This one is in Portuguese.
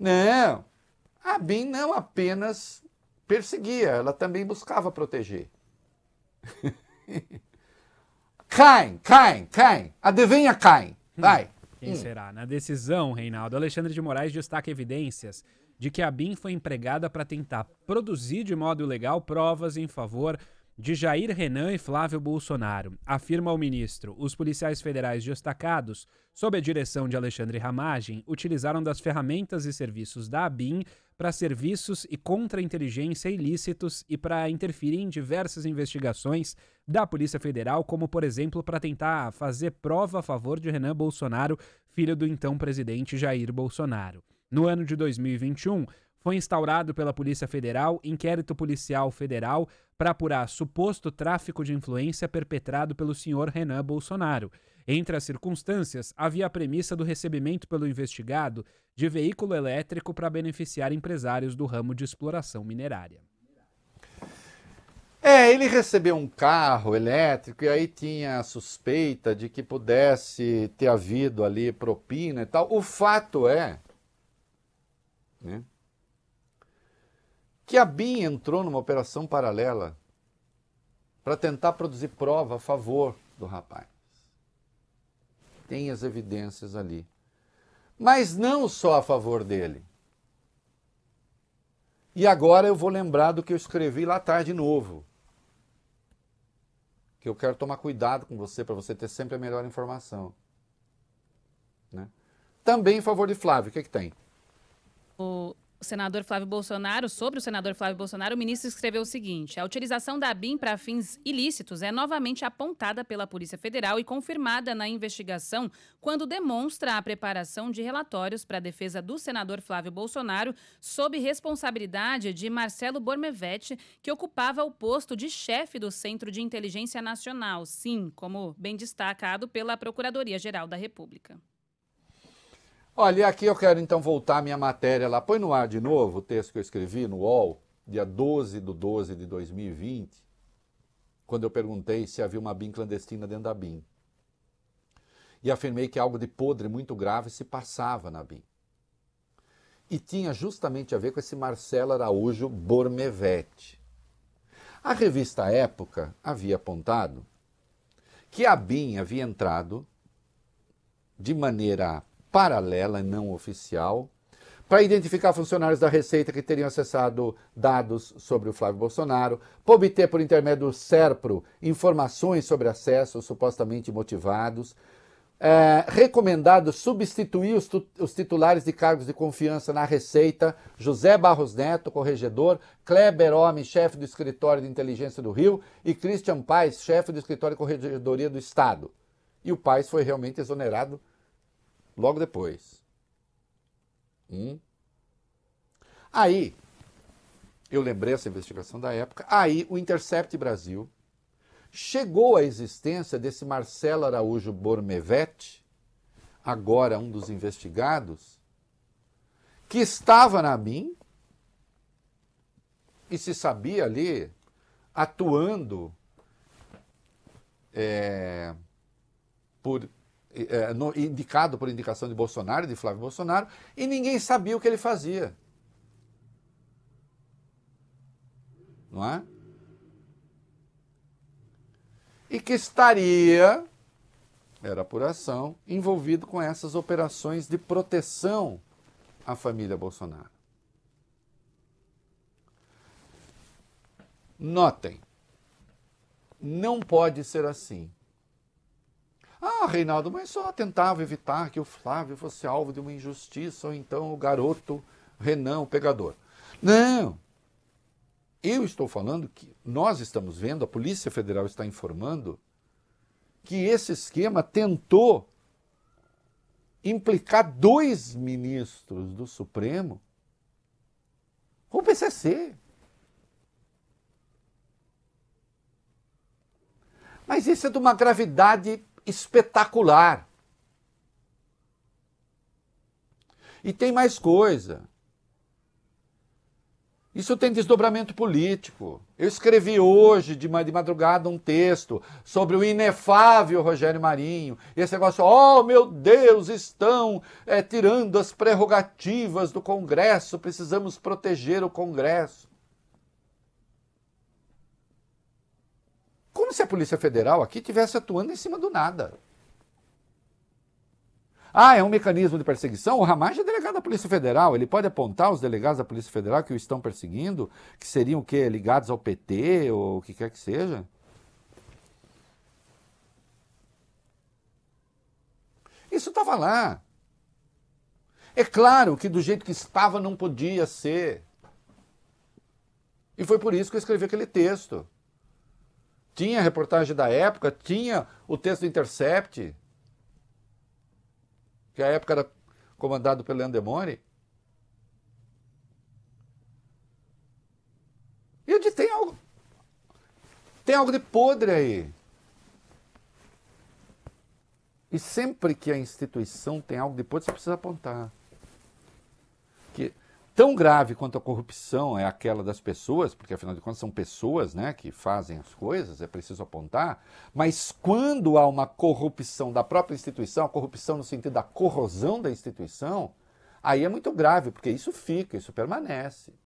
Não. A BIM não apenas perseguia, ela também buscava proteger. Caem, caem, caem. Adivinha caem. Hum, Vai. Quem hum. será? Na decisão, Reinaldo, Alexandre de Moraes destaca evidências de que a BIM foi empregada para tentar produzir de modo ilegal provas em favor de Jair Renan e Flávio Bolsonaro, afirma o ministro. Os policiais federais destacados, sob a direção de Alexandre Ramagem, utilizaram das ferramentas e serviços da ABIN para serviços e contra-inteligência ilícitos e para interferir em diversas investigações da Polícia Federal, como, por exemplo, para tentar fazer prova a favor de Renan Bolsonaro, filho do então presidente Jair Bolsonaro. No ano de 2021, foi instaurado pela Polícia Federal inquérito policial federal para apurar suposto tráfico de influência perpetrado pelo senhor Renan Bolsonaro. Entre as circunstâncias, havia a premissa do recebimento pelo investigado de veículo elétrico para beneficiar empresários do ramo de exploração minerária. É, ele recebeu um carro elétrico e aí tinha a suspeita de que pudesse ter havido ali propina e tal. O fato é, né, que a BIM entrou numa operação paralela para tentar produzir prova a favor do rapaz. Tem as evidências ali. Mas não só a favor dele. E agora eu vou lembrar do que eu escrevi lá atrás de novo. Que eu quero tomar cuidado com você para você ter sempre a melhor informação. Né? Também em favor de Flávio, o que, é que tem? O, o senador Flávio Bolsonaro, sobre o senador Flávio Bolsonaro, o ministro escreveu o seguinte: a utilização da BIM para fins ilícitos é novamente apontada pela Polícia Federal e confirmada na investigação quando demonstra a preparação de relatórios para a defesa do senador Flávio Bolsonaro sob responsabilidade de Marcelo Bormevetti, que ocupava o posto de chefe do Centro de Inteligência Nacional, sim, como bem destacado pela Procuradoria-Geral da República. Olha, e aqui eu quero então voltar à minha matéria lá. Põe no ar de novo o texto que eu escrevi no UOL, dia 12 de 12 de 2020, quando eu perguntei se havia uma BIM clandestina dentro da BIM. E afirmei que algo de podre muito grave se passava na BIM. E tinha justamente a ver com esse Marcelo Araújo Bormevete. A revista Época havia apontado que a BIM havia entrado de maneira paralela não oficial para identificar funcionários da Receita que teriam acessado dados sobre o Flávio Bolsonaro, para obter por intermédio do SERPRO informações sobre acessos supostamente motivados, é, recomendado substituir os, os, titulares de cargos de confiança na Receita, José Barros Neto, corregedor, Kleber Homem, chefe do Escritório de Inteligência do Rio, e Christian Paes, chefe do Escritório de Corregedoria do Estado. E o Paes foi realmente exonerado logo depois. Hum? Aí, eu lembrei essa investigação da época, aí o Intercept Brasil chegou à existência desse Marcelo Araújo Bormevetti, agora um dos investigados, que estava na BIM e se sabia ali atuando é, por é, no, indicado por indicação de Bolsonaro, de Flávio Bolsonaro, e ninguém sabia o que ele fazia. Não é? E que estaria, era apuração, envolvido com essas operações de proteção à família Bolsonaro. Notem, não pode ser assim. Ah, Reinaldo, mas só tentava evitar que o Flávio fosse alvo de uma injustiça, ou então o garoto Renan, o pegador. Não! Eu estou falando que nós estamos vendo, a Polícia Federal está informando que esse esquema tentou implicar dois ministros do Supremo com o PCC. Mas isso é de uma gravidade espetacular. E tem mais coisa. Isso tem desdobramento político. Eu escrevi hoje, de, madrugada, um texto sobre o inefável Rogério Marinho. esse negócio, oh meu Deus, estão é, tirando as prerrogativas do Congresso, precisamos proteger o Congresso. como se a Polícia Federal aqui tivesse atuando em cima do nada. Ah, é um mecanismo de perseguição? O Ramage é delegado da Polícia Federal. Ele pode apontar os delegados da Polícia Federal que o estão perseguindo, que seriam o quê? Ligados ao PT ou o que quer que seja? Isso estava lá. É claro que do jeito que estava não podia ser. E foi por isso que eu escrevi aquele texto. Tinha a reportagem da época, tinha o texto do Intercept, que à época era comandado pelo Leandro E eu disse, tem algo. Tem algo de podre aí. E sempre que a instituição tem algo de podre, você precisa apontar tão grave quanto a corrupção é aquela das pessoas, porque afinal de contas são pessoas né, que fazem as coisas, é preciso apontar, mas quando há uma corrupção da própria instituição, a corrupção no sentido da corrosão da instituição, aí é muito grave, porque isso fica, isso permanece.